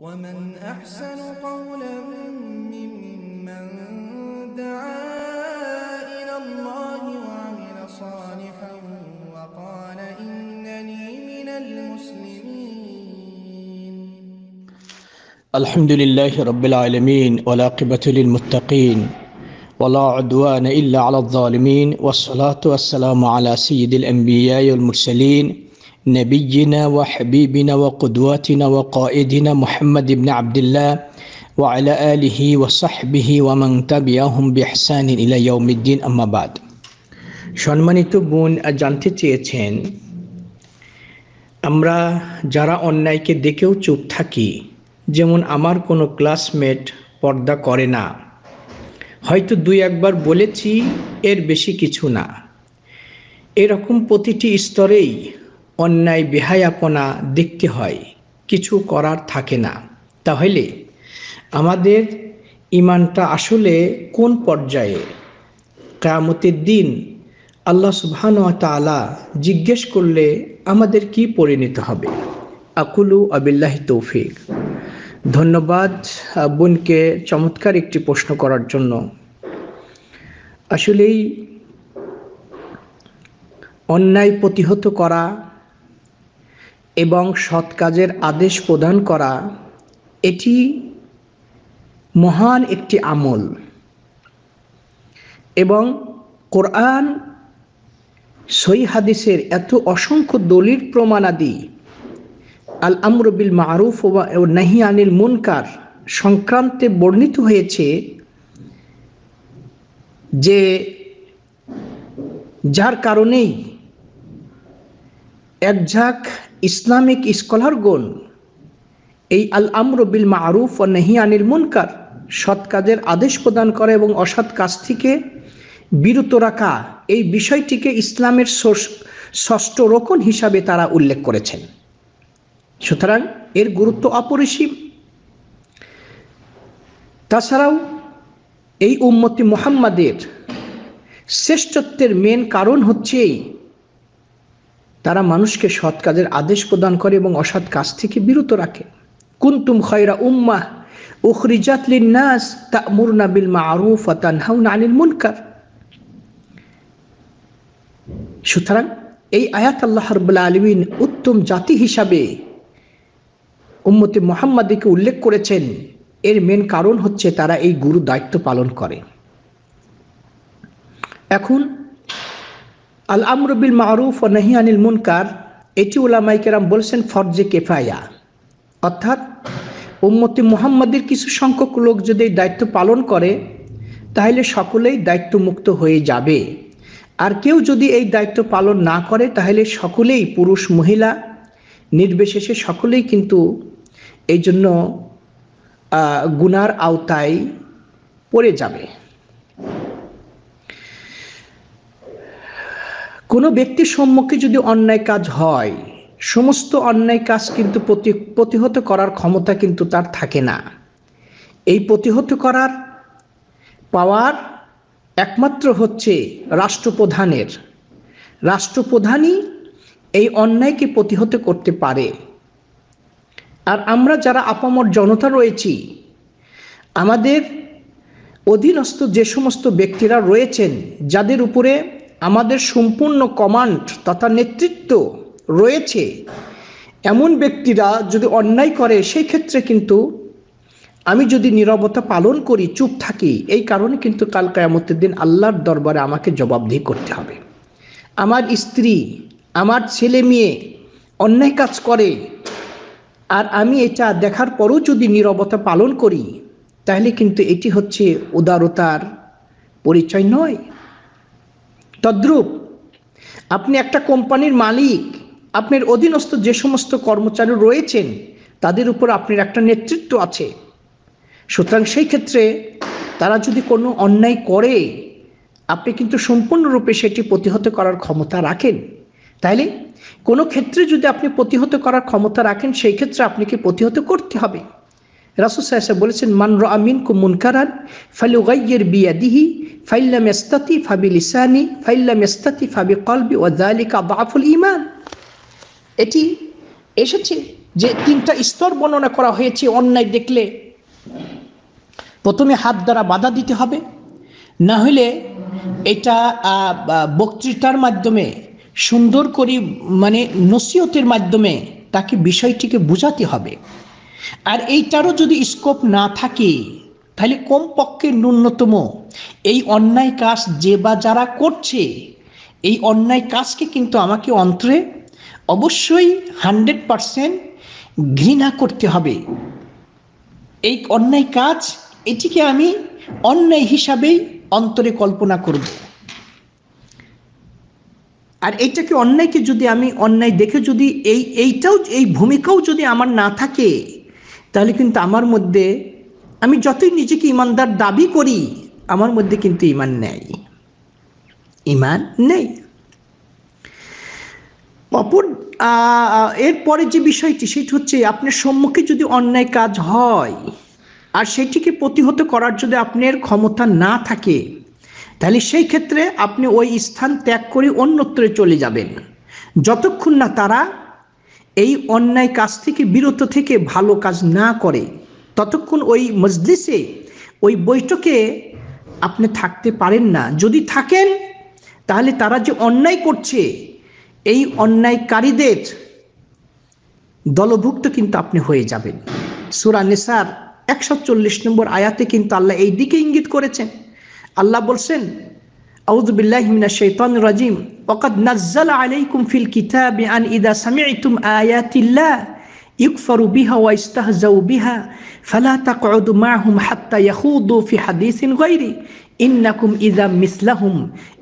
ومن أحسن قولا ممن دعا إلى الله وعمل صالحا وقال إنني من المسلمين الحمد لله رب العالمين والعاقبة للمتقين ولا عدوان إلا على الظالمين والصلاة والسلام على سيد الأنبياء والمرسلين نبينا وحبيبنا وقدواتنا وقائدنا محمد بن عبد الله وعلى آله وصحبه ومن تبعهم بإحسان إلى يوم الدين أما بعد সম্মানিত বোন জানতে চেয়েছেন আমরা যারা অন্যায়কে দেখেও চুপ থাকি যেমন আমার কোনো ক্লাসমেট পর্দা করে না হয়তো দুই একবার বলেছি এর বেশি কিছু না এরকম প্রতিটি স্তরেই অন্যায় বেহায়াপনা দেখতে হয় কিছু করার থাকে না তাহলে আমাদের ইমানটা আসলে কোন পর্যায়ে কামতের দিন আল্লাহ সুবহান তালা জিজ্ঞেস করলে আমাদের কি পরিণত হবে আকুলু আবিল্লাহি তৌফিক ধন্যবাদ বোনকে চমৎকার একটি প্রশ্ন করার জন্য আসলেই অন্যায় প্রতিহত করা এবং সৎ কাজের আদেশ প্রদান করা এটি মহান একটি আমল এবং কোরআন সই হাদিসের এত অসংখ্য দলিল প্রমাণাদি আল আমরবিল মারুফ ও নাহি আনিল মুনকার সংক্রান্তে বর্ণিত হয়েছে যে যার কারণেই একঝাক ইসলামিক স্কলারগণ এই আল আমর বিল মারুফ ও নেহি আনিল মুনকার সৎ কাজের আদেশ প্রদান করা এবং অসৎ কাজ থেকে বিরত রাখা এই বিষয়টিকে ইসলামের ষষ্ঠ রোকন হিসাবে তারা উল্লেখ করেছেন সুতরাং এর গুরুত্ব অপরিসীম তাছাড়াও এই উম্মতি মোহাম্মদের শ্রেষ্ঠত্বের মেন কারণ হচ্ছে তারা মানুষকে সৎ কাজের আদেশ প্রদান করে এবং অসৎ কাজ থেকে বিরত রাখে কুন্তুম খয়রা উম্মাহ উখরিজাত লিন্নাস তা'মুরুনা বিল মা'রুফ ওয়া তানহাউনা আনিল মুলকার সুতরাং এই আয়াত আল্লাহ রাব্বুল আলামিন উত্তম জাতি হিসাবে উম্মতে মোহাম্মদীকে উল্লেখ করেছেন এর মেন কারণ হচ্ছে তারা এই গুরু দায়িত্ব পালন করে এখন আল আমরুবিল মারুফ ও নাহি আনিল মুনকার এটি ওলামাইকেরাম বলছেন ফরজে কেফায়া অর্থাৎ উম্মতি মুহাম্মাদের কিছু সংখ্যক লোক যদি এই দায়িত্ব পালন করে তাহলে সকলেই দায়িত্ব মুক্ত হয়ে যাবে আর কেউ যদি এই দায়িত্ব পালন না করে তাহলে সকলেই পুরুষ মহিলা নির্বিশেষে সকলেই কিন্তু এই জন্য গুনার আওতায় পড়ে যাবে কোনো ব্যক্তির সম্মুখে যদি অন্যায় কাজ হয় সমস্ত অন্যায় কাজ কিন্তু প্রতিহত করার ক্ষমতা কিন্তু তার থাকে না এই প্রতিহত করার পাওয়ার একমাত্র হচ্ছে রাষ্ট্রপ্রধানের রাষ্ট্রপ্রধানই এই অন্যায়কে প্রতিহত করতে পারে আর আমরা যারা আপামর জনতা রয়েছি আমাদের অধীনস্থ যে সমস্ত ব্যক্তিরা রয়েছেন যাদের উপরে আমাদের সম্পূর্ণ কমান্ড তথা নেতৃত্ব রয়েছে এমন ব্যক্তিরা যদি অন্যায় করে সেই ক্ষেত্রে কিন্তু আমি যদি নিরবতা পালন করি চুপ থাকি এই কারণে কিন্তু কাল কায়ামতের দিন আল্লাহর দরবারে আমাকে জবাবদিহি করতে হবে আমার স্ত্রী আমার ছেলে মেয়ে অন্যায় কাজ করে আর আমি এটা দেখার পরও যদি নিরবতা পালন করি তাহলে কিন্তু এটি হচ্ছে উদারতার পরিচয় নয় তদ্রূপ আপনি একটা কোম্পানির মালিক আপনার অধীনস্থ যে সমস্ত কর্মচারী রয়েছেন তাদের উপর আপনার একটা নেতৃত্ব আছে সুতরাং সেই ক্ষেত্রে তারা যদি কোনো অন্যায় করে আপনি কিন্তু সম্পূর্ণরূপে সেটি প্রতিহত করার ক্ষমতা রাখেন তাইলে কোনো ক্ষেত্রে যদি আপনি প্রতিহত করার ক্ষমতা রাখেন সেই ক্ষেত্রে আপনাকে প্রতিহত করতে হবে রাসুল সাহেব বলেছেন মান র আমিন কু মুনকারান ফালু গাইয়ের দিহি ফাইল্লাম এস্তাতি ফাবি লিসানি ফাইল্লাম এস্তাতি ফাবি কলবি ও দালিকা বাফুল ইমান এটি এসেছে যে তিনটা স্তর বর্ণনা করা হয়েছে অন্যায় দেখলে প্রথমে হাত দ্বারা বাধা দিতে হবে না হলে এটা বক্তৃতার মাধ্যমে সুন্দর করে মানে নসিহতের মাধ্যমে তাকে বিষয়টিকে বোঝাতে হবে আর এইটারও যদি স্কোপ না থাকে তাহলে কমপক্ষে ন্যূনতম এই অন্যায় কাজ যে বা যারা করছে এই অন্যায় কাজকে কিন্তু আমাকে অন্তরে অবশ্যই হান্ড্রেড পারসেন্ট ঘৃণা করতে হবে এই অন্যায় কাজ এটিকে আমি অন্যায় হিসাবেই অন্তরে কল্পনা করব আর এইটাকে অন্যায়কে যদি আমি অন্যায় দেখে যদি এই এইটাও এই ভূমিকাও যদি আমার না থাকে তাহলে কিন্তু আমার মধ্যে আমি যতই নিজেকে ইমানদার দাবি করি আমার মধ্যে কিন্তু ইমান নেই ইমান নেই অপর এরপরে যে বিষয়টি সেটি হচ্ছে আপনার সম্মুখে যদি অন্যায় কাজ হয় আর সেটিকে প্রতিহত করার যদি আপনার ক্ষমতা না থাকে তাহলে সেই ক্ষেত্রে আপনি ওই স্থান ত্যাগ করে অন্যত্রে চলে যাবেন যতক্ষণ না তারা এই অন্যায় কাজ থেকে বিরত থেকে ভালো কাজ না করে ততক্ষণ ওই মজলিসে ওই বৈঠকে আপনি থাকতে পারেন না যদি থাকেন তাহলে তারা যে অন্যায় করছে এই অন্যায়কারীদের দলভুক্ত কিন্তু আপনি হয়ে যাবেন সুরা নেসার একশো চল্লিশ নম্বর আয়াতে কিন্তু আল্লাহ এই দিকে ইঙ্গিত করেছেন আল্লাহ বলছেন আউদুবিল্লাহমিনা শৈতান রাজিম وقد نزل عليكم في الكتاب أن إذا سمعتم آيات الله يكفر بها ويستهزوا بها فلا تقعدوا معهم حتى يخوضوا في حديث غيره إنكم إذا مثلهم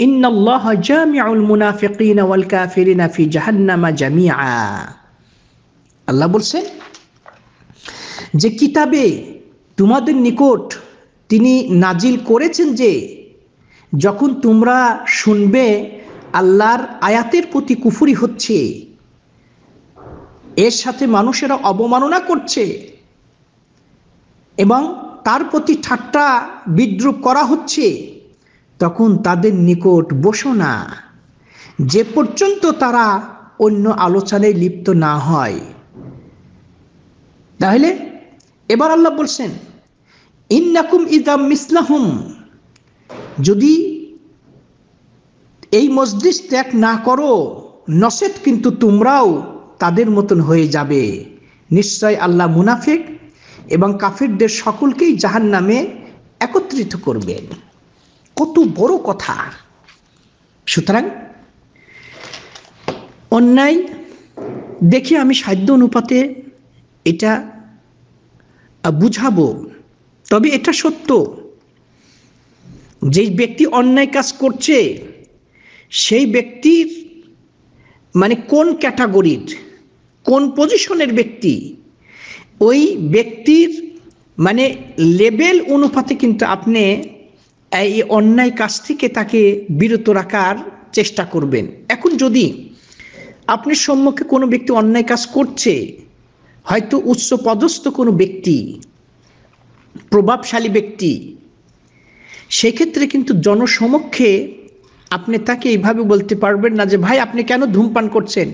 إن الله جامع المنافقين والكافرين في جهنم جميعا আল্লাহ বলছেন যে কিতাবে তোমাদের নিকট তিনি নাজিল করেছেন যে যখন তোমরা শুনবে আল্লাহর আয়াতের প্রতি কুফুরি হচ্ছে এর সাথে মানুষেরা অবমাননা করছে এবং তার প্রতি ঠাট্টা বিদ্রুপ করা হচ্ছে তখন তাদের নিকট বসো না যে পর্যন্ত তারা অন্য আলোচনায় লিপ্ত না হয় তাহলে এবার আল্লাহ বলছেন ইন্নাকুম ইদাম মিসলাহুম যদি এই মসজিদ ত্যাগ না করো নসেদ কিন্তু তোমরাও তাদের মতন হয়ে যাবে নিশ্চয় আল্লাহ মুনাফিক এবং কাফিরদের সকলকেই জাহান নামে একত্রিত করবেন কত বড় কথা সুতরাং অন্যায় দেখি আমি সাধ্য অনুপাতে এটা বুঝাবো তবে এটা সত্য যে ব্যক্তি অন্যায় কাজ করছে সেই ব্যক্তির মানে কোন ক্যাটাগরির কোন পজিশনের ব্যক্তি ওই ব্যক্তির মানে লেভেল অনুপাতে কিন্তু আপনি এই অন্যায় কাজ থেকে তাকে বিরত রাখার চেষ্টা করবেন এখন যদি আপনি সম্মুখে কোনো ব্যক্তি অন্যায় কাজ করছে হয়তো উচ্চ পদস্থ কোনো ব্যক্তি প্রভাবশালী ব্যক্তি সেক্ষেত্রে কিন্তু জনসমক্ষে আপনি তাকে এইভাবে বলতে পারবেন না যে ভাই আপনি কেন ধূমপান করছেন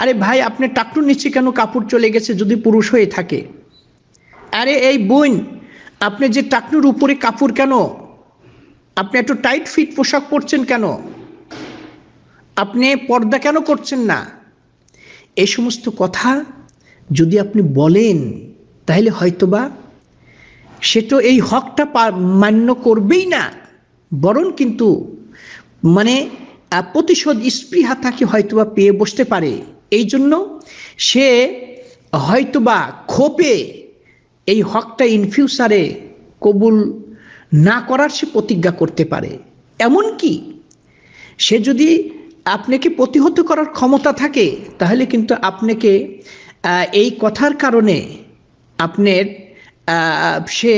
আরে ভাই আপনি টাকরুর নিচে কেন কাপড় চলে গেছে যদি পুরুষ হয়ে থাকে আরে এই বোন আপনি যে টাকনুর উপরে কাপড় কেন আপনি একটু টাইট ফিট পোশাক পরছেন কেন আপনি পর্দা কেন করছেন না এই সমস্ত কথা যদি আপনি বলেন তাহলে হয়তোবা সে তো এই হকটা মান্য করবেই না বরং কিন্তু মানে প্রতিশোধ স্পৃহা তাকে হয়তোবা পেয়ে বসতে পারে এই জন্য সে হয়তোবা ক্ষোপে এই হকটা ইন ফিউচারে কবুল না করার সে প্রতিজ্ঞা করতে পারে এমন কি সে যদি আপনাকে প্রতিহত করার ক্ষমতা থাকে তাহলে কিন্তু আপনাকে এই কথার কারণে আপনার সে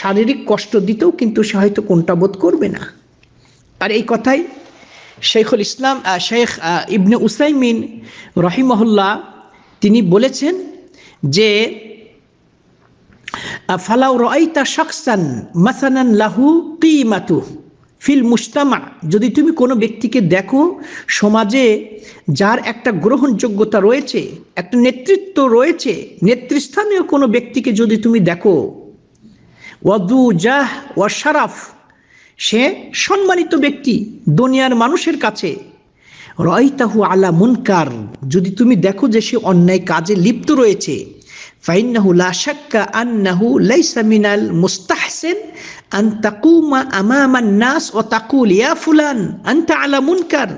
শারীরিক কষ্ট দিতেও কিন্তু সে হয়তো কোনটা বোধ করবে না আর এই কথাই শেখুল ইসলাম শেখ ইবনে উসাইমিন রহিমহল্লা তিনি বলেছেন যে ফালাউ রয়তা শখসান মাসানান লাহু কিমাতু ফিল মুস্তামা যদি তুমি কোনো ব্যক্তিকে দেখো সমাজে যার একটা গ্রহণযোগ্যতা রয়েছে একটা নেতৃত্ব রয়েছে নেতৃস্থানীয় কোনো ব্যক্তিকে যদি তুমি দেখো ওয়াদু জাহ ওয়া শারাফ সে সম্মানিত ব্যক্তি দুনিয়ার মানুষের কাছে রয়তাহু আলা মুনকার যদি তুমি দেখো যে সে অন্যায় কাজে লিপ্ত রয়েছে فإنه لا شك أنه ليس من المستحسن أن تقوم أمام الناس وتقول يا فلان أنت على منكر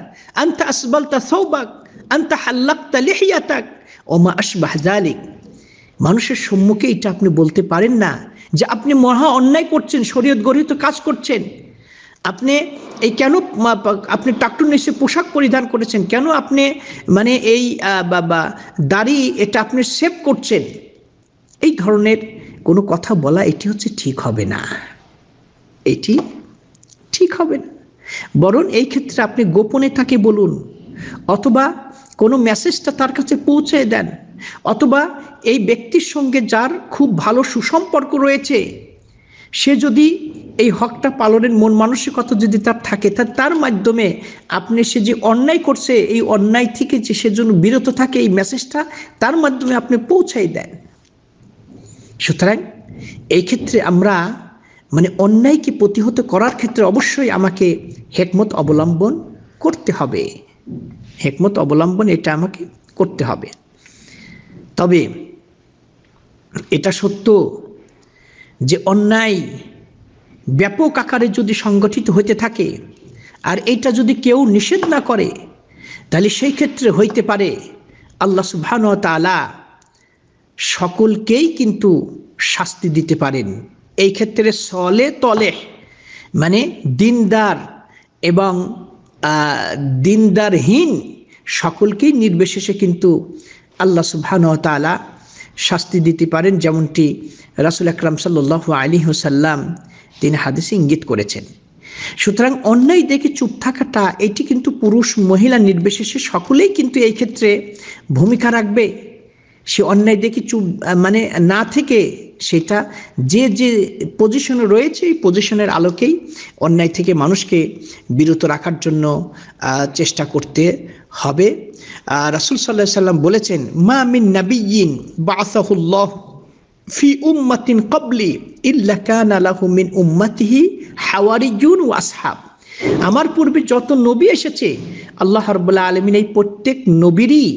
أنت أسبلت ثوبك أنت حلقت لحيتك وما أشبه ذلك মানুষের সম্মুখে এটা আপনি বলতে পারেন না যে আপনি মহা অন্যায় করছেন শরীয়ত গঠিত কাজ করছেন আপনি এই কেন আপনি টাকটুন এসে পোশাক পরিধান করেছেন কেন আপনি মানে এই বা দাড়ি এটা আপনি সেভ করছেন এই ধরনের কোনো কথা বলা এটি হচ্ছে ঠিক হবে না এটি ঠিক হবে না বরং এই ক্ষেত্রে আপনি গোপনে তাকে বলুন অথবা কোনো মেসেজটা তার কাছে পৌঁছে দেন অথবা এই ব্যক্তির সঙ্গে যার খুব ভালো সুসম্পর্ক রয়েছে সে যদি এই হকটা পালনের মন মানসিকতা যদি তার থাকে তা তার মাধ্যমে আপনি সে যে অন্যায় করছে এই অন্যায় থেকে যে সেজন্য বিরত থাকে এই মেসেজটা তার মাধ্যমে আপনি পৌঁছাই দেন সুতরাং এই ক্ষেত্রে আমরা মানে অন্যায়কে প্রতিহত করার ক্ষেত্রে অবশ্যই আমাকে হেকমত অবলম্বন করতে হবে হেকমত অবলম্বন এটা আমাকে করতে হবে তবে এটা সত্য যে অন্যায় ব্যাপক আকারে যদি সংগঠিত হইতে থাকে আর এইটা যদি কেউ নিষেধ না করে তাহলে সেই ক্ষেত্রে হইতে পারে আল্লাহ সুবহান তালা সকলকেই কিন্তু শাস্তি দিতে পারেন এই ক্ষেত্রে সলে তলে মানে দিনদার এবং দিনদারহীন সকলকেই নির্বিশেষে কিন্তু আল্লাহ সুবহান তালা শাস্তি দিতে পারেন যেমনটি রাসুল আকরাম সাল্লাহ আলী হোসাল্লাম তিনি হাদিসে ইঙ্গিত করেছেন সুতরাং অন্যায় দেখে চুপ থাকাটা এটি কিন্তু পুরুষ মহিলা নির্বিশেষে সকলেই কিন্তু এই ক্ষেত্রে ভূমিকা রাখবে সে অন্যায় দেখে চুপ মানে না থেকে সেটা যে যে পজিশনে রয়েছে এই পজিশনের আলোকেই অন্যায় থেকে মানুষকে বিরত রাখার জন্য চেষ্টা করতে হবে রাসুল সাল্লাহ সাল্লাম বলেছেন মা মিন নাবিয়িন আসাহুল্লাহ ফি উম্মাতিন কবলি ইল্লা কানা লাহু মিন উম্মাতিহি হাওয়ারিজুন ও আসহাব আমার পূর্বে যত নবী এসেছে আল্লাহ রব্বুল্লাহ আলমিন এই প্রত্যেক নবীরই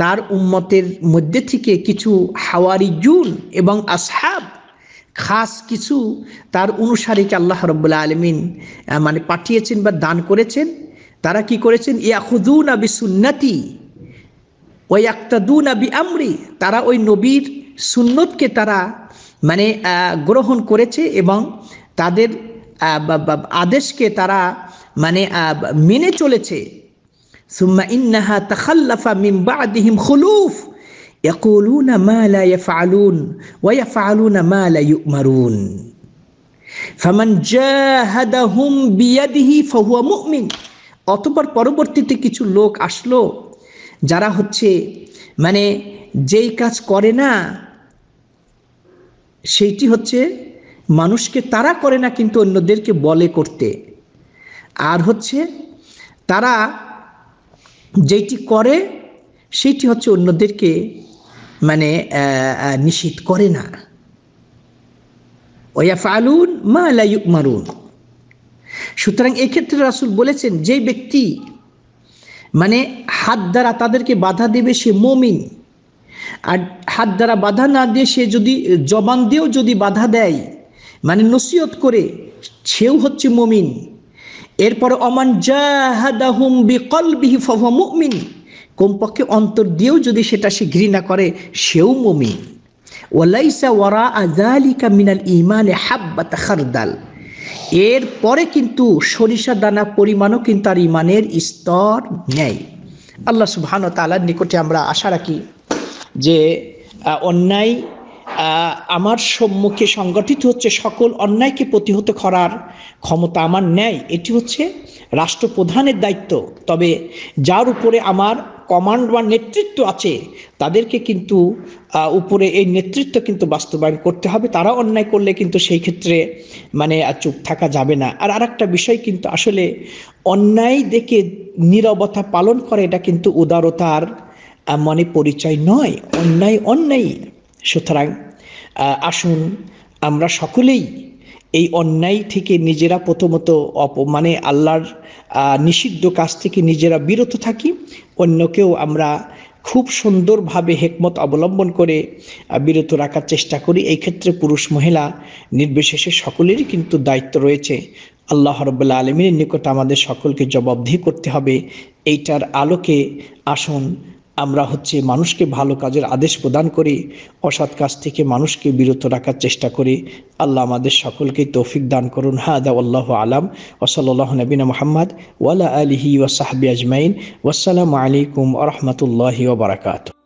তার উম্মতের মধ্যে থেকে কিছু হাওয়ারি জুন এবং আসহাব খাস কিছু তার অনুসারীকে আল্লাহ রব্বুল্লাহ আলমিন মানে পাঠিয়েছেন বা দান করেছেন তারা কি করেছেন ইয়াহুদুন আবি সুন্নাতি ওই আক্তাদুন আবি আমরি তারা ওই নবীর সুন্নতকে তারা মানে গ্রহণ করেছে এবং তাদের আদেশকে তারা মানে মেনে চলেছে সুম্মা ইন্নাহা তাখাল্লাফা মিম বাদিহিম খুলুফ يقولون ما لا يفعلون ويفعلون ما لا يؤمرون فمن জাহাদাহুম بيده ফাহুয়া مؤمن অতপর পরবর্তীতে কিছু লোক আসলো যারা হচ্ছে মানে যেই কাজ করে না সেইটি হচ্ছে মানুষকে তারা করে না কিন্তু অন্যদেরকে বলে করতে আর হচ্ছে তারা যেটি করে সেইটি হচ্ছে অন্যদেরকে মানে নিষিদ্ধ করে না ওয়া ফালুন মা লাইক মারুন সুতরাং এক্ষেত্রে রাসুল বলেছেন যে ব্যক্তি মানে হাত দ্বারা তাদেরকে বাধা দেবে সে মমিন আর হাত দ্বারা বাধা না দিয়ে সে যদি জবান দিয়েও যদি বাধা দেয় মানে নসিহত করে সেও হচ্ছে মমিন এরপরে অমান জাহাদাহুম বিকল বিহি ফহ মুমিন কমপক্ষে অন্তর দিয়েও যদি সেটা সে ঘৃণা করে সেও মমিন ওলাইসা ওয়ারা আজালিকা মিনাল ইমানে হাব্বাত খারদাল এর পরে কিন্তু সরিষা দানা পরিমাণও কিন্তু তার ইমানের স্তর নেয় আল্লাহ সুবহান তালার নিকটে আমরা আশা রাখি যে অন্যায় আমার সম্মুখে সংগঠিত হচ্ছে সকল অন্যায়কে প্রতিহত করার ক্ষমতা আমার নেয় এটি হচ্ছে রাষ্ট্রপ্রধানের দায়িত্ব তবে যার উপরে আমার কমান্ড বা নেতৃত্ব আছে তাদেরকে কিন্তু উপরে এই নেতৃত্ব কিন্তু বাস্তবায়ন করতে হবে তারা অন্যায় করলে কিন্তু সেই ক্ষেত্রে মানে চুপ থাকা যাবে না আর আরেকটা বিষয় কিন্তু আসলে অন্যায় দেখে নিরবতা পালন করে এটা কিন্তু উদারতার মানে পরিচয় নয় অন্যায় অন্যায় সুতরাং আসুন আমরা সকলেই এই অন্যায় থেকে নিজেরা প্রথমত অপ মানে আল্লাহর নিষিদ্ধ কাজ থেকে নিজেরা বিরত থাকি অন্যকেও আমরা খুব সুন্দরভাবে হেকমত অবলম্বন করে বিরত রাখার চেষ্টা করি এই ক্ষেত্রে পুরুষ মহিলা নির্বিশেষে সকলেরই কিন্তু দায়িত্ব রয়েছে আল্লাহ রব্লা আলমীর নিকট আমাদের সকলকে জবাবদিহি করতে হবে এইটার আলোকে আসুন আমরা হচ্ছে মানুষকে ভালো কাজের আদেশ প্রদান করে অসৎ কাজ থেকে মানুষকে বিরত রাখার চেষ্টা করি আল্লাহ আমাদের সকলকে তৌফিক দান করুন হাদা আল্লাহ আলাম ওসলাল্লাহ নবীন মোহাম্মদ ওয়ালা আলহি ওসাহাবি আজমাইন ওসালামু আলাইকুম আরহামতুল্লাহি ওবরাকাত